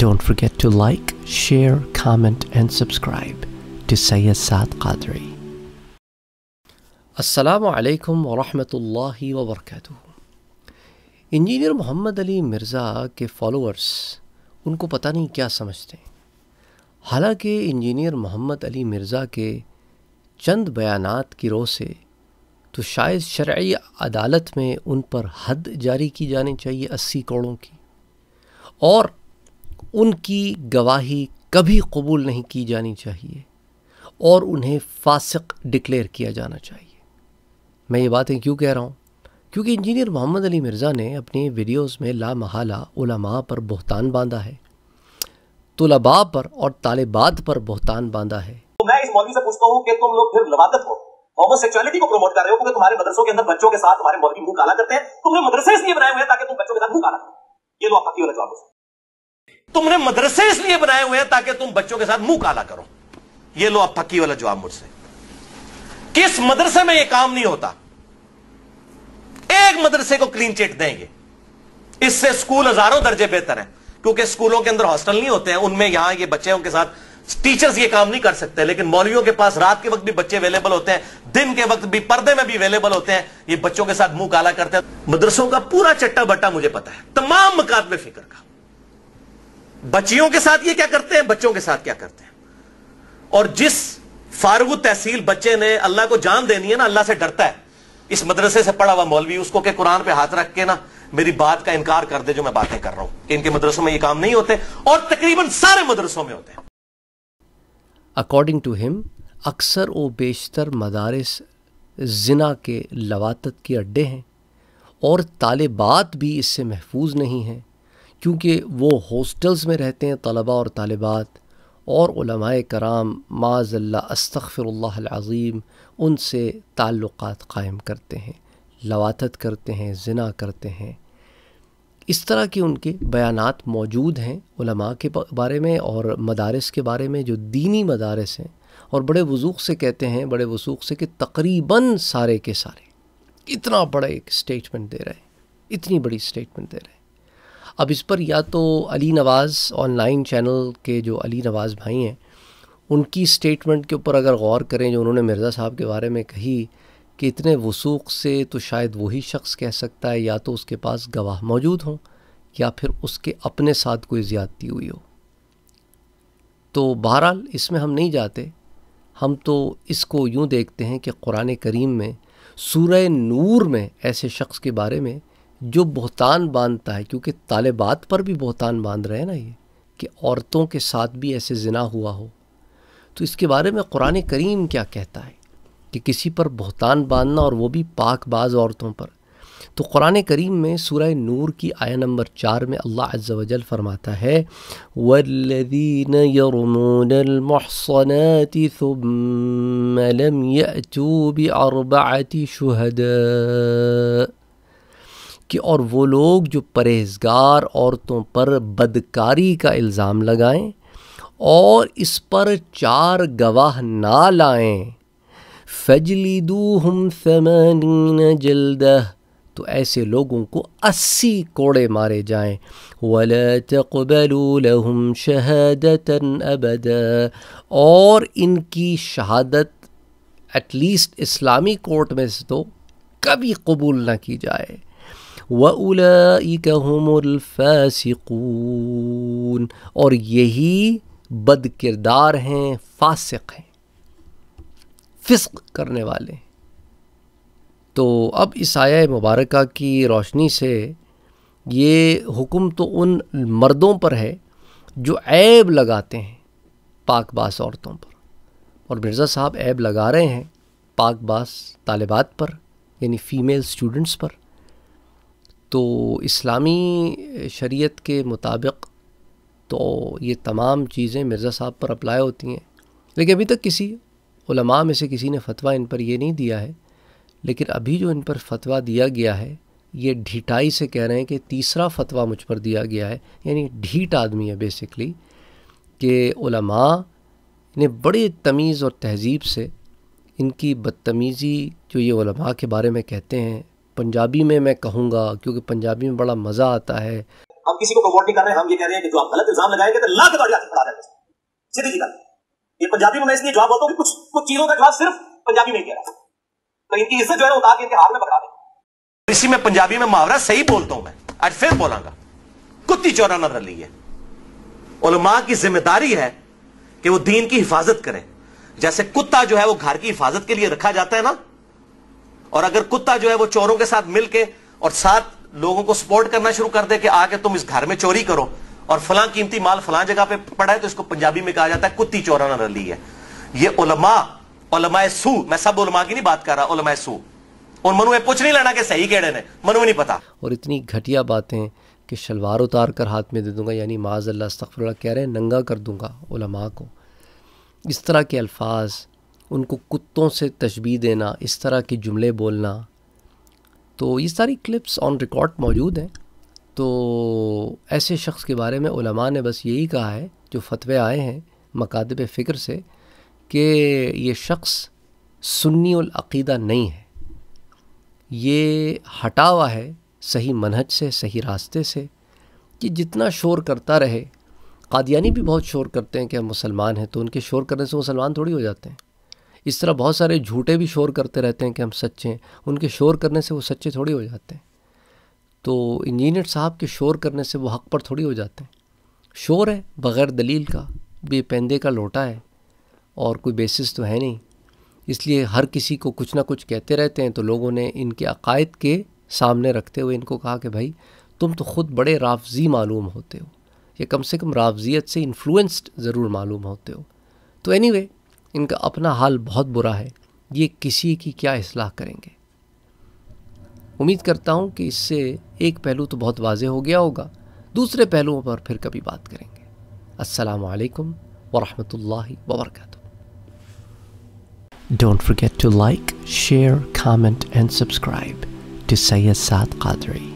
Don't forget to like, share, comment and subscribe to Sayyid Saad Qadri. Assalamu alaikum wa rahmatullahi wa barakatuh. Engineer Muhammad Ali Mirza के followers उनको पता नहीं क्या समझते हैं हालांकि इंजीनियर मोहम्मद अली मिर्ज़ा के चंद बयानात की रो से तो शायद शर्य अदालत में उन पर हद जारी की जानी चाहिए अस्सी करोड़ों की और उनकी गवाही कभी कबूल नहीं की जानी चाहिए और उन्हें फासिक डिक्लेयर किया जाना चाहिए मैं ये बातें क्यों कह रहा हूँ क्योंकि इंजीनियर मोहम्मद अली मिर्ज़ा ने अपने वीडियोस में ला महाला उलमा पर बहतान बांधा है तुलबा पर और तालिबात पर बहतान बांधा है तो मैं इस मौलवी से पूछता हूँ कि तुम लोग फिर लवादत हो होमोसेक्सुअलिटी को प्रमोट कर रहे हो क्योंकि तुम्हारे मदरसों के अंदर बच्चों के साथ तुम्हारे मौलवी मुंह काला करते हैं तुमने मदरसे इसलिए बनाए हुए हैं ताकि तुम बच्चों के साथ मुंह काला करो ये लो तो आपका क्यों जवाब हो तुमने मदरसे इसलिए बनाए हुए हैं ताकि तुम बच्चों के साथ मुंह काला करो ये लो अब थकी वाला जवाब मुझसे किस मदरसे में यह काम नहीं होता एक मदरसे को क्लीन चिट देंगे इससे स्कूल हजारों दर्जे बेहतर है क्योंकि स्कूलों के अंदर हॉस्टल नहीं होते हैं उनमें यहां ये बच्चे उनके साथ टीचर्स ये काम नहीं कर सकते लेकिन मौलवियों के पास रात के वक्त भी बच्चे अवेलेबल होते हैं दिन के वक्त भी पर्दे में भी अवेलेबल होते हैं ये बच्चों के साथ मुंह काला करते हैं मदरसों का पूरा चट्टा बट्टा मुझे पता है तमाम मकात में फिक्र का बच्चियों के साथ ये क्या करते हैं बच्चों के साथ क्या करते हैं और जिस फारूग तहसील बच्चे ने अल्लाह को जान देनी है ना अल्लाह से डरता है इस मदरसे से पढ़ा हुआ मौलवी उसको के कुरान पे हाथ रख के ना मेरी बात का इनकार कर दे जो मैं बातें कर रहा हूं कि इनके मदरसों में ये काम नहीं होते और तकरीबन सारे मदरसों में होते हैं अकॉर्डिंग टू हिम अक्सर वो बेशतर मदारस जिना के लवात के अड्डे हैं और तालिबात भी इससे महफूज नहीं हैं क्योंकि वो हॉस्टल्स में रहते हैं तलबा और तालबात और कराम माज़ल्ला अस्तफ़िरल्लाज़ीम उनसे ताल्लुकात कायम करते हैं लवातत करते हैं जना करते हैं इस तरह के उनके बयानात मौजूद हैं के बारे में और मदारस के बारे में जो दीनी मदारस हैं और बड़े वजूक से कहते हैं बड़े वसूक से कि तकरीबन सारे के सारे इतना बड़ा एक स्टेटमेंट दे रहे हैं इतनी बड़ी स्टेटमेंट दे रहे हैं अब इस पर या तो अली नवाज़ ऑनलाइन चैनल के जो अली नवाज़ भाई हैं उनकी स्टेटमेंट के ऊपर अगर गौर करें जो उन्होंने मिर्ज़ा साहब के बारे में कही कि इतने वसूख से तो शायद वही शख्स कह सकता है या तो उसके पास गवाह मौजूद हों या फिर उसके अपने साथ कोई ज़्यादती हुई हो तो बहरहाल इसमें हम नहीं जाते हम तो इसको यूँ देखते हैं कि क़ुरान करीम में सूर नूर में ऐसे शख्स के बारे में जो बहुतान बांधता है क्योंकि तालिबात पर भी बोहतान बांध रहे हैं ना ये कि औरतों के साथ भी ऐसे जना हुआ हो तो इसके बारे में कुरान करीम क्या कहता है कि किसी पर बहुतान बांधना और वो भी पाकबाज औरतों पर तो कुरान करीम में सूरह नूर की आया नंबर चार में अल्लाह अज्जल फरमाता है वल्लिन यरमोनमसनति लम अरबाती शहद कि और वो लोग जो परहेजगार औरतों पर बदकारी का इल्ज़ाम लगाएं और इस पर चार गवाह ना लाएं दू हम समीन जल्द तो ऐसे लोगों को अस्सी कोड़े मारे जाएं वल शहद अबद और इनकी शहादत एटलीस्ट इस्लामी कोर्ट में से तो कभी कबूल ना की जाए वउलाइक हुमुल और यही बद किरदार हैं फासिक हैं फ़िस्क करने वाले तो अब इस आया मुबारक की रोशनी से ये हुक्म तो उन मर्दों पर है जो ऐब लगाते हैं पाकबास औरतों पर और मिर्ज़ा साहब ऐब लगा रहे हैं पाकबास तालिबात पर यानी फ़ीमेल स्टूडेंट्स पर तो इस्लामी शरीयत के मुताबिक तो ये तमाम चीज़ें मिर्ज़ा साहब पर अप्लाई होती हैं लेकिन अभी तक किसी उलमा में से किसी ने फतवा इन पर ये नहीं दिया है लेकिन अभी जो इन पर फतवा दिया गया है ये ढीटाई से कह रहे हैं कि तीसरा फतवा मुझ पर दिया गया है यानी ढीट आदमी है बेसिकली कि ने बड़े तमीज़ और तहज़ीब से इनकी बदतमीज़ी जो ये के बारे में कहते हैं पंजाबी में मैं कहूँगा क्योंकि पंजाबी में बड़ा मज़ा आता है हम किसी को प्रमोट नहीं कर रहे हम ये कह रहे हैं कि जो आप गलत इल्जाम लगाएंगे तो लाख गाड़ी आती पड़ा जाएगा सीधी जी ये पंजाबी में मैं इसलिए जवाब बोलता हूँ कुछ कुछ चीज़ों का जवाब सिर्फ पंजाबी में कह रहा तो इनकी इज्जत जो है उतार के हाथ में पकड़ा दे इसी में पंजाबी में मुहावरा सही बोलता हूं मैं आज फिर बोलांगा कुत्ती चौरा न रली है उलमा की जिम्मेदारी है कि वो दीन की हिफाजत करें जैसे कुत्ता जो है वो घर की हिफाजत के लिए रखा जाता है ना और अगर कुत्ता जो है वो चोरों के साथ मिलके और साथ लोगों को सपोर्ट करना शुरू कर दे कि आके तुम इस घर में चोरी करो और फलां कीमती माल फलां जगह पे पड़ा है तो इसको पंजाबी में कहा जाता है कुत्ती चोराना रली है ये उलमा उलमा सू मैं सब उलमा की नहीं बात कर रहा उलमा सू और मनु पूछ नहीं लेना कि सही कहड़े ने मनु नहीं पता और इतनी घटिया बातें कि शलवार उतार कर हाथ में दे दूंगा यानी माज अल्लाह कह रहे हैं नंगा कर दूंगा उलमा को इस तरह के अल्फाज उनको कुत्तों से तशबी देना इस तरह के जुमले बोलना तो ये सारी क्लिप्स ऑन रिकॉर्ड मौजूद हैं तो ऐसे शख्स के बारे में उलमा ने बस यही कहा है जो फतवे आए हैं मकादब फ़िक्र से कि ये शख्स सुन्नी अक़ीदा नहीं है ये हटा हुआ है सही मनहज से सही रास्ते से कि जितना शोर करता रहे कादियानी भी बहुत शोर करते हैं कि हम मुसलमान हैं तो उनके शोर करने से मुसलमान थोड़ी हो जाते हैं इस तरह बहुत सारे झूठे भी शोर करते रहते हैं कि हम सच्चे हैं उनके शोर करने से वो सच्चे थोड़ी हो जाते हैं तो इंजीनियर साहब के शोर करने से वो हक पर थोड़ी हो जाते हैं शोर है बग़ैर दलील का बेपेंदे का लोटा है और कोई बेसिस तो है नहीं इसलिए हर किसी को कुछ ना कुछ कहते रहते हैं तो लोगों ने इनके अकायद के सामने रखते हुए इनको कहा कि भाई तुम तो ख़ुद बड़े राफजी मालूम होते हो या कम से कम राफजियत से इन्फ्लुएंस्ड ज़रूर मालूम होते हो तो एनी anyway, इनका अपना हाल बहुत बुरा है ये किसी की क्या असलाह करेंगे उम्मीद करता हूँ कि इससे एक पहलू तो बहुत वाजे हो गया होगा दूसरे पहलुओं पर फिर कभी बात करेंगे असलकम वरहमल वबरक Don't forget to like, share, comment and subscribe to Sayyid Saad Qadri.